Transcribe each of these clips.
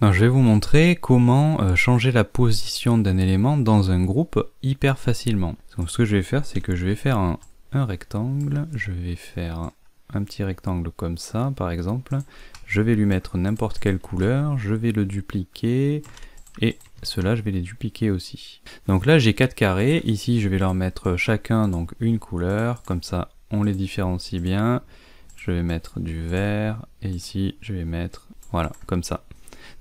je vais vous montrer comment euh, changer la position d'un élément dans un groupe hyper facilement. Donc ce que je vais faire, c'est que je vais faire un, rectangle, je vais faire un petit rectangle comme ça par exemple, je vais lui mettre n'importe quelle couleur, je vais le dupliquer, et ceux-là je vais les dupliquer aussi. Donc là j'ai quatre carrés, ici je vais leur mettre chacun donc une couleur, comme ça on les différencie bien, je vais mettre du vert, et ici je vais mettre, voilà, comme ça.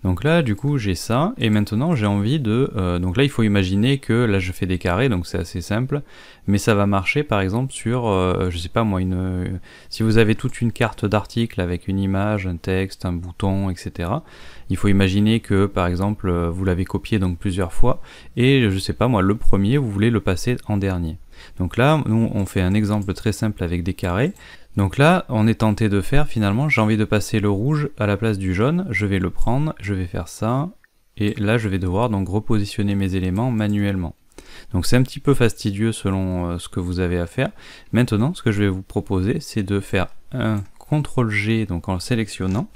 Donc là, du coup, j'ai ça, et maintenant j'ai envie de... Euh, donc là, il faut imaginer que là, je fais des carrés, donc c'est assez simple, mais ça va marcher, par exemple, sur, euh, je sais pas moi, une, euh, si vous avez toute une carte d'article avec une image, un texte, un bouton, etc., il faut imaginer que, par exemple, vous l'avez copié donc plusieurs fois, et je sais pas moi, le premier, vous voulez le passer en dernier. Donc là, nous, on fait un exemple très simple avec des carrés. Donc là, on est tenté de faire, finalement, j'ai envie de passer le rouge à la place du jaune. Je vais le prendre, je vais faire ça. Et là, je vais devoir donc repositionner mes éléments manuellement. Donc c'est un petit peu fastidieux selon euh, ce que vous avez à faire. Maintenant, ce que je vais vous proposer, c'est de faire un CTRL-G donc en le sélectionnant.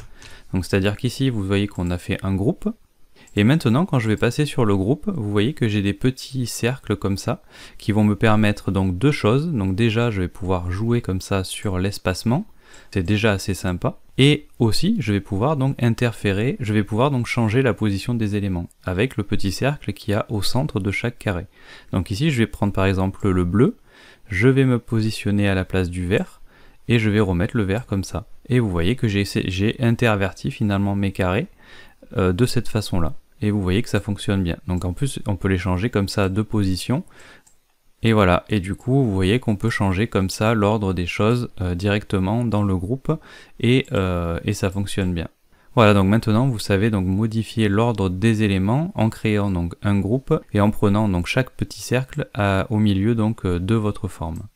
Donc c'est-à-dire qu'ici, vous voyez qu'on a fait un groupe. Et maintenant, quand je vais passer sur le groupe, vous voyez que j'ai des petits cercles comme ça, qui vont me permettre donc deux choses. Donc déjà, je vais pouvoir jouer comme ça sur l'espacement, c'est déjà assez sympa. Et aussi, je vais pouvoir donc interférer, je vais pouvoir donc changer la position des éléments, avec le petit cercle qu'il y a au centre de chaque carré. Donc ici, je vais prendre par exemple le bleu, je vais me positionner à la place du vert, et je vais remettre le vert comme ça. Et vous voyez que j'ai interverti finalement mes carrés, euh, de cette façon-là et vous voyez que ça fonctionne bien. Donc en plus, on peut les changer comme ça de position. Et voilà, et du coup, vous voyez qu'on peut changer comme ça l'ordre des choses euh, directement dans le groupe et, euh, et, ça fonctionne bien. Voilà, donc maintenant vous savez donc modifier l'ordre des éléments en créant donc un groupe et en prenant donc chaque petit cercle euh, au milieu donc de votre forme.